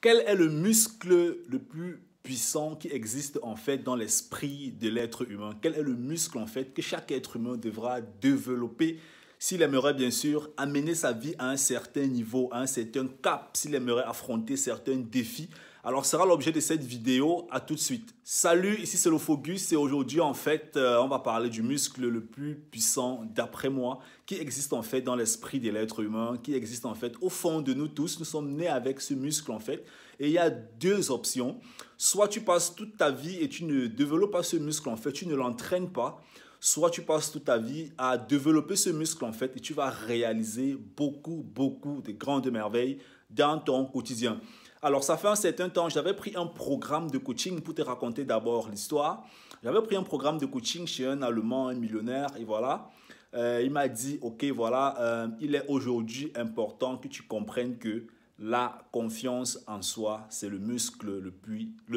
Quel est le muscle le plus puissant qui existe en fait dans l'esprit de l'être humain Quel est le muscle en fait que chaque être humain devra développer s'il aimerait bien sûr amener sa vie à un certain niveau, à un certain cap, s'il aimerait affronter certains défis, alors, ce sera l'objet de cette vidéo. À tout de suite. Salut, ici c'est le Focus et aujourd'hui, en fait, euh, on va parler du muscle le plus puissant, d'après moi, qui existe en fait dans l'esprit de l'être humain, qui existe en fait au fond de nous tous. Nous sommes nés avec ce muscle en fait. Et il y a deux options. Soit tu passes toute ta vie et tu ne développes pas ce muscle en fait, tu ne l'entraînes pas soit tu passes toute ta vie à développer ce muscle en fait et tu vas réaliser beaucoup, beaucoup de grandes merveilles dans ton quotidien. Alors, ça fait un certain temps, j'avais pris un programme de coaching pour te raconter d'abord l'histoire. J'avais pris un programme de coaching chez un Allemand, un millionnaire, et voilà. Euh, il m'a dit, OK, voilà, euh, il est aujourd'hui important que tu comprennes que la confiance en soi, c'est le muscle le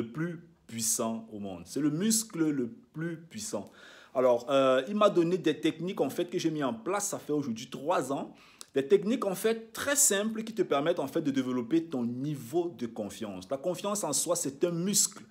plus, puissant au monde. C'est le muscle le plus puissant. Alors, euh, il m'a donné des techniques en fait que j'ai mis en place, ça fait aujourd'hui trois ans. Des techniques en fait très simples qui te permettent en fait de développer ton niveau de confiance. La confiance en soi, c'est un muscle.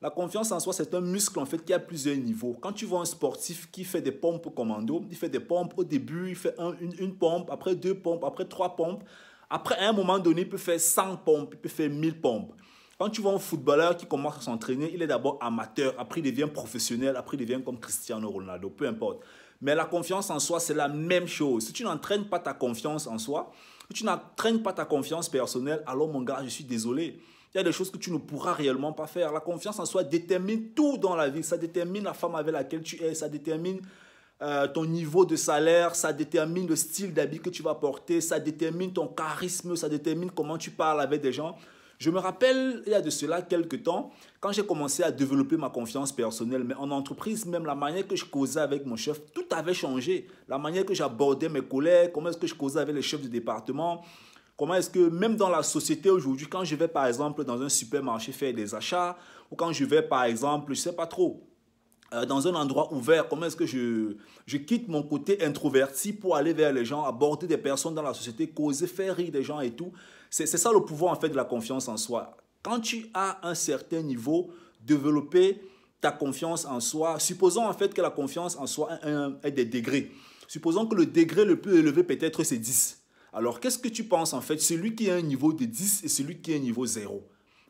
La confiance en soi, c'est un muscle en fait qui a plusieurs niveaux. Quand tu vois un sportif qui fait des pompes au commando, il fait des pompes au début, il fait une, une, pompe, après deux pompes, après trois pompes. Après, à un moment donné, il peut faire 100 pompes, il peut faire 1000 pompes. Quand tu vois un footballeur qui commence à s'entraîner, il est d'abord amateur, après il devient professionnel, après il devient comme Cristiano Ronaldo, peu importe. Mais la confiance en soi, c'est la même chose. Si tu n'entraînes pas ta confiance en soi, si tu n'entraînes pas ta confiance personnelle, alors mon gars, je suis désolé. Il y a des choses que tu ne pourras réellement pas faire. La confiance en soi détermine tout dans la vie. Ça détermine la femme avec laquelle tu es. Ça détermine euh, ton niveau de salaire. Ça détermine le style d'habit que tu vas porter. Ça détermine ton charisme. Ça détermine comment tu parles avec des gens. Je me rappelle, il y a de cela quelques temps, quand j'ai commencé à développer ma confiance personnelle, mais en entreprise, même la manière que je causais avec mon chef, tout avait changé. La manière que j'abordais mes collègues, comment est-ce que je causais avec les chefs de département, Comment est-ce que même dans la société aujourd'hui, quand je vais par exemple dans un supermarché faire des achats, ou quand je vais par exemple, je ne sais pas trop, euh, dans un endroit ouvert, comment est-ce que je, je quitte mon côté introverti pour aller vers les gens, aborder des personnes dans la société, causer, faire rire des gens et tout. C'est ça le pouvoir en fait de la confiance en soi. Quand tu as un certain niveau, développer ta confiance en soi, supposons en fait que la confiance en soi est des degrés. Supposons que le degré le plus élevé peut-être c'est 10. Alors qu'est-ce que tu penses en fait, celui qui a un niveau de 10 et celui qui a un niveau 0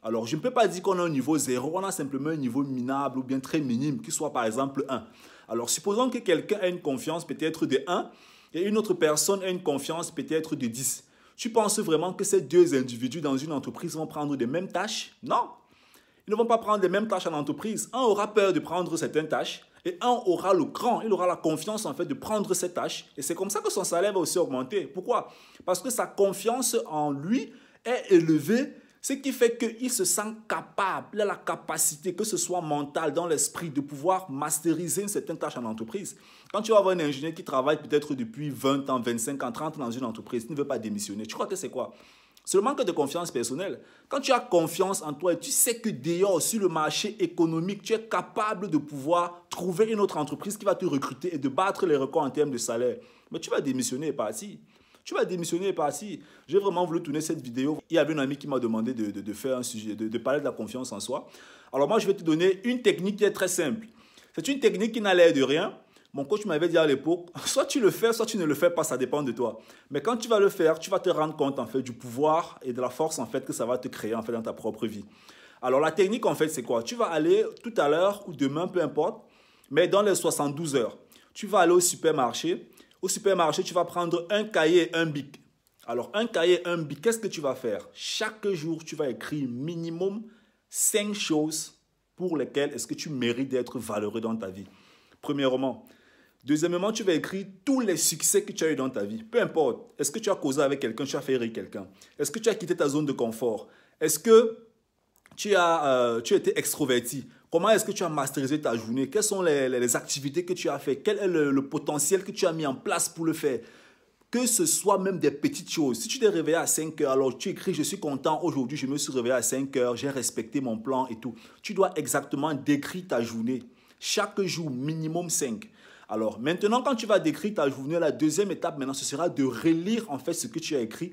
alors, je ne peux pas dire qu'on a un niveau zéro, on a simplement un niveau minable ou bien très minime, qui soit par exemple 1. Alors, supposons que quelqu'un a une confiance peut-être de 1 et une autre personne a une confiance peut-être de 10. Tu penses vraiment que ces deux individus dans une entreprise vont prendre les mêmes tâches Non. Ils ne vont pas prendre les mêmes tâches en entreprise. Un aura peur de prendre certaines tâches et un aura le cran, il aura la confiance en fait de prendre ces tâches. Et c'est comme ça que son salaire va aussi augmenter. Pourquoi Parce que sa confiance en lui est élevée ce qui fait qu'il se sent capable, il a la capacité, que ce soit mental, dans l'esprit, de pouvoir masteriser une certaine tâche en entreprise. Quand tu vas avoir un ingénieur qui travaille peut-être depuis 20 ans, 25 ans, 30 ans dans une entreprise, il ne veut pas démissionner. Tu crois que c'est quoi c'est le manque de confiance personnelle. Quand tu as confiance en toi et tu sais que d'ailleurs, sur le marché économique, tu es capable de pouvoir trouver une autre entreprise qui va te recruter et de battre les records en termes de salaire, mais tu vas démissionner et partir. Tu vas démissionner pas si J'ai vraiment voulu tourner cette vidéo. Il y avait un ami qui m'a demandé de, faire un sujet, de, de parler de la confiance en soi. Alors moi, je vais te donner une technique qui est très simple. C'est une technique qui n'a l'air de rien. Mon coach m'avait dit à l'époque, soit tu le fais, soit tu ne le fais pas, ça dépend de toi. Mais quand tu vas le faire, tu vas te rendre compte en fait du pouvoir et de la force en fait que ça va te créer en fait dans ta propre vie. Alors la technique en fait c'est quoi Tu vas aller tout à l'heure ou demain, peu importe, mais dans les 72 heures, tu vas aller au supermarché, au supermarché, tu vas prendre un cahier un bic. Alors, un cahier, un bic, qu'est-ce que tu vas faire Chaque jour, tu vas écrire minimum cinq choses pour lesquelles est-ce que tu mérites d'être valeureux dans ta vie. Premièrement. Deuxièmement, tu vas écrire tous les succès que tu as eu dans ta vie. Peu importe. Est-ce que tu as causé avec quelqu'un Tu as fait rire quelqu'un Est-ce que tu as quitté ta zone de confort Est-ce que tu as, euh, tu as été extroverti Comment est-ce que tu as masterisé ta journée Quelles sont les, activités que tu as faites Quel est le, potentiel que tu as mis en place pour le faire que ce soit même des petites choses. Si tu t'es réveillé à 5 heures, alors tu écris, je suis content, aujourd'hui je me suis réveillé à 5 heures, j'ai respecté mon plan et tout. Tu dois exactement décrire ta journée. Chaque jour, minimum 5. Alors maintenant, quand tu vas décrire ta journée, la deuxième étape maintenant, ce sera de relire en fait ce que tu as écrit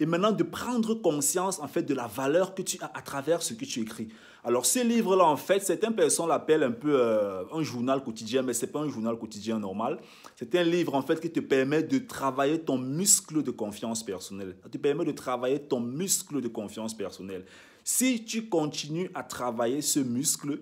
et maintenant de prendre conscience en fait de la valeur que tu as à travers ce que tu écris. Alors ce livre-là, en fait, certaines personnes l'appellent un peu euh, un journal quotidien, mais ce n'est pas un journal quotidien normal. C'est un livre, en fait, qui te permet de travailler ton muscle de confiance personnelle. Ça te permet de travailler ton muscle de confiance personnelle. Si tu continues à travailler ce muscle,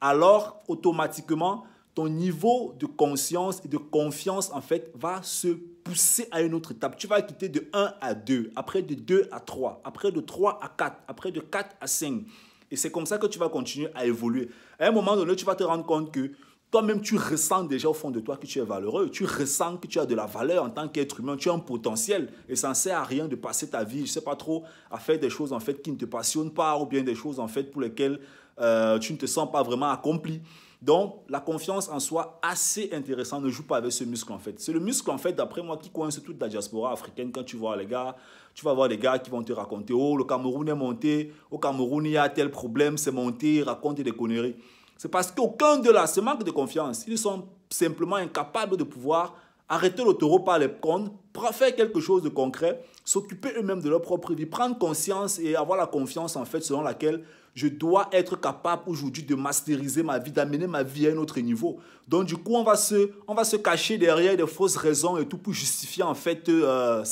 alors automatiquement, ton niveau de conscience et de confiance, en fait, va se pousser à une autre étape. Tu vas quitter de 1 à 2, après de 2 à 3, après de 3 à 4, après de 4 à 5. Et c'est comme ça que tu vas continuer à évoluer. À un moment donné, tu vas te rendre compte que toi-même, tu ressens déjà au fond de toi que tu es valeureux. Tu ressens que tu as de la valeur en tant qu'être humain. Tu as un potentiel. Et ça ne sert à rien de passer ta vie, je ne sais pas trop, à faire des choses en fait qui ne te passionnent pas ou bien des choses en fait pour lesquelles euh, tu ne te sens pas vraiment accompli. Donc, la confiance en soi, assez intéressante, ne joue pas avec ce muscle en fait. C'est le muscle en fait, d'après moi, qui coince toute la diaspora africaine. Quand tu vois les gars, tu vas voir les gars qui vont te raconter Oh, le Cameroun est monté, au Cameroun, il y a tel problème, c'est monté, raconte des conneries. C'est parce qu'aucun de là, ce manque de confiance, ils sont simplement incapables de pouvoir Arrêter le taureau par les comptes, faire quelque chose de concret, s'occuper eux-mêmes de leur propre vie, prendre conscience et avoir la confiance en fait selon laquelle je dois être capable aujourd'hui de masteriser ma vie, d'amener ma vie à un autre niveau. Donc du coup, on va se, on va se cacher derrière des fausses raisons et tout pour justifier en fait, euh,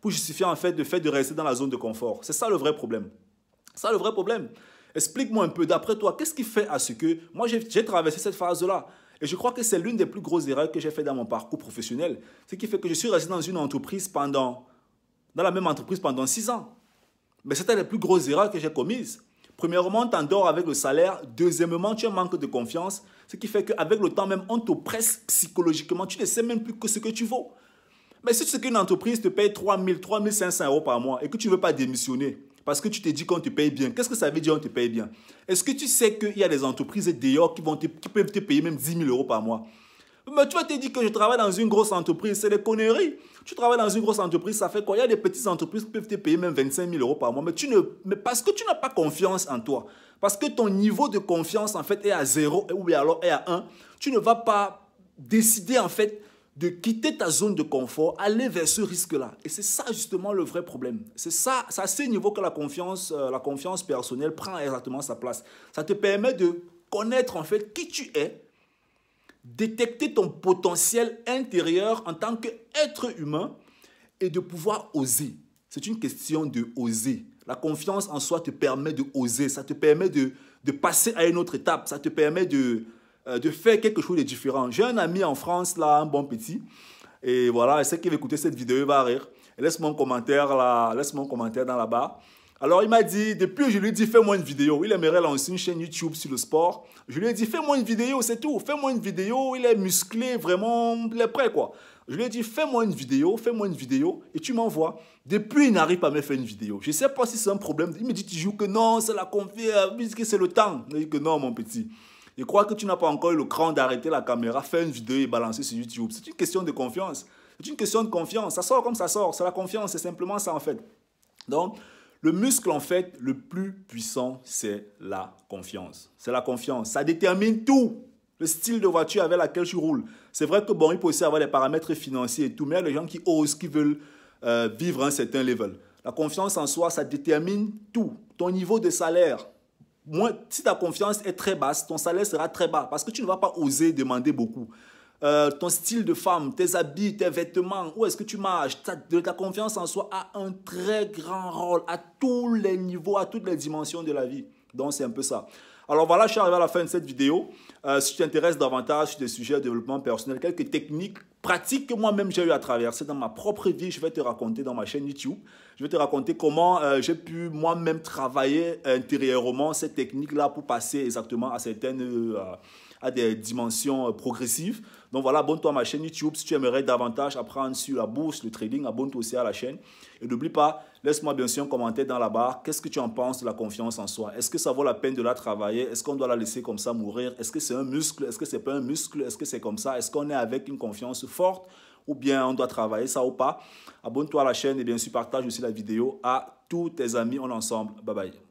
pour justifier en fait le fait de rester dans la zone de confort. C'est ça le vrai problème. Ça le vrai problème. Explique-moi un peu, d'après toi, qu'est-ce qui fait à ce que moi j'ai traversé cette phase-là et je crois que c'est l'une des plus grosses erreurs que j'ai fait dans mon parcours professionnel. Ce qui fait que je suis resté dans une entreprise pendant, dans la même entreprise pendant six ans. Mais c'était les plus grosses erreurs que j'ai commises. Premièrement, tu endors avec le salaire. Deuxièmement, tu as manque de confiance. Ce qui fait qu'avec le temps même, on t'oppresse psychologiquement. Tu ne sais même plus que ce que tu vaux. Mais si tu sais qu'une entreprise te paye 3 000, 3 500 euros par mois et que tu ne veux pas démissionner, parce que tu te dis qu'on te paye bien. Qu'est-ce que ça veut dire on te paye bien Est-ce que tu sais qu'il y a des entreprises dehors qui, vont qui peuvent te payer même 10 000 euros par mois mais tu vas te dire que je travaille dans une grosse entreprise, c'est des conneries. Tu travailles dans une grosse entreprise, ça fait quoi Il y a des petites entreprises qui peuvent te payer même 25 000 euros par mois, mais, tu ne, mais parce que tu n'as pas confiance en toi, parce que ton niveau de confiance en fait est à 0 ou alors est à 1, tu ne vas pas décider en fait de quitter ta zone de confort, aller vers ce risque-là. Et c'est ça justement le vrai problème. C'est ça, c'est à ce niveau que la confiance, euh, la confiance personnelle prend exactement sa place. Ça te permet de connaître en fait qui tu es, détecter ton potentiel intérieur en tant qu'être humain et de pouvoir oser. C'est une question de oser. La confiance en soi te permet de oser, ça te permet de passer à une autre étape, ça te permet de, euh, de faire quelque chose de différent. J'ai un ami en France, là, un bon petit. Et voilà, je sais qu'il va écouter cette vidéo, il va rire. Laisse-moi un commentaire là, laisse-moi un commentaire dans la barre. Alors, il m'a dit, depuis, je lui ai dit, fais-moi une vidéo. Il aimerait lancer une chaîne YouTube sur le sport. Je lui ai dit, fais-moi une vidéo, c'est tout. Fais-moi une vidéo. Il est musclé, vraiment, il est prêt, quoi. Je lui ai dit, fais-moi une vidéo, fais-moi une vidéo, et tu m'envoies. Depuis, il n'arrive pas à me faire une vidéo. Je ne sais pas si c'est un problème. Il me dit tu joues que non, c'est la confiance, que c'est le temps. Il dit que non, mon petit. Je crois que tu n'as pas encore eu le cran d'arrêter la caméra, faire une vidéo et balancer sur YouTube. C'est une question de confiance. C'est une question de confiance. Ça sort comme ça sort. C'est la confiance. C'est simplement ça, en fait. Donc, le muscle, en fait, le plus puissant, c'est la confiance. C'est la confiance. Ça détermine tout. Le style de voiture avec laquelle tu roules. C'est vrai que, bon, il peut aussi avoir des paramètres financiers et tout, mais il y a des gens qui osent, qui veulent euh, vivre un certain level. La confiance en soi, ça détermine tout. Ton niveau de salaire, si ta confiance est très basse, ton salaire sera très bas parce que tu ne vas pas oser demander beaucoup. Euh, ton style de femme, tes habits, tes vêtements, où est-ce que tu marches, ta, de ta confiance en soi a un très grand rôle à tous les niveaux, à toutes les dimensions de la vie. Donc c'est un peu ça. Alors voilà, je suis arrivé à la fin de cette vidéo. Euh, si tu t'intéresses davantage sur des sujets de développement personnel, quelques techniques pratique que moi-même j'ai eu à traverser dans ma propre vie. Je vais te raconter dans ma chaîne YouTube. Je vais te raconter comment euh, j'ai pu moi-même travailler intérieurement cette technique-là pour passer exactement à certaines euh, à des dimensions euh, progressives. Donc voilà, abonne-toi à ma chaîne YouTube si tu aimerais davantage apprendre sur la bourse, le trading. Abonne-toi aussi à la chaîne. Et n'oublie pas, laisse-moi bien sûr un commentaire dans la barre. Qu'est-ce que tu en penses de la confiance en soi Est-ce que ça vaut la peine de la travailler Est-ce qu'on doit la laisser comme ça mourir Est-ce que c'est un muscle Est-ce que c'est pas un muscle Est-ce que c'est comme ça Est-ce qu'on est avec une confiance forte, ou bien on doit travailler ça ou pas. Abonne-toi à la chaîne et bien sûr partage aussi la vidéo à tous tes amis. en ensemble. Bye bye.